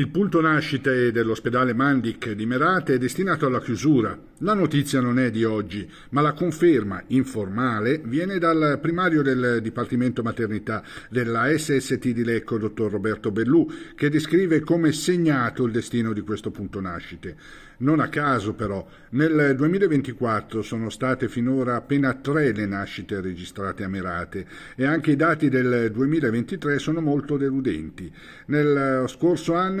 Il punto nascite dell'ospedale Mandic di Merate è destinato alla chiusura. La notizia non è di oggi, ma la conferma informale viene dal primario del Dipartimento Maternità della SST di Lecco, dottor Roberto Bellù, che descrive come segnato il destino di questo punto nascite. Non a caso però, nel 2024 sono state finora appena tre le nascite registrate a Merate e anche i dati del 2023 sono molto deludenti. Nel scorso anno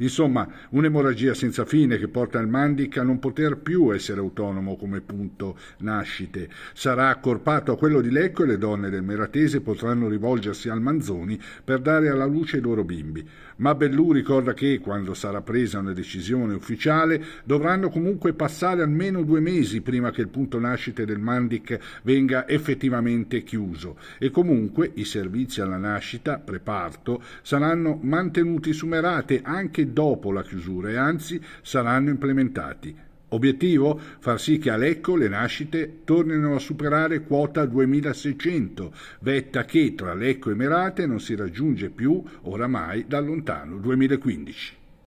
Insomma, un'emorragia senza fine che porta il Mandic a non poter più essere autonomo come punto nascite. Sarà accorpato a quello di Lecco e le donne del Meratese potranno rivolgersi al Manzoni per dare alla luce i loro bimbi. Ma Bellù ricorda che, quando sarà presa una decisione ufficiale, dovranno comunque passare almeno due mesi prima che il punto nascite del Mandic venga effettivamente chiuso e comunque i servizi alla nascita, preparto, saranno mantenuti su Merate anche dopo la chiusura e anzi saranno implementati. Obiettivo? Far sì che a Lecco le nascite tornino a superare quota 2600, vetta che tra Lecco e Merate non si raggiunge più oramai da lontano 2015.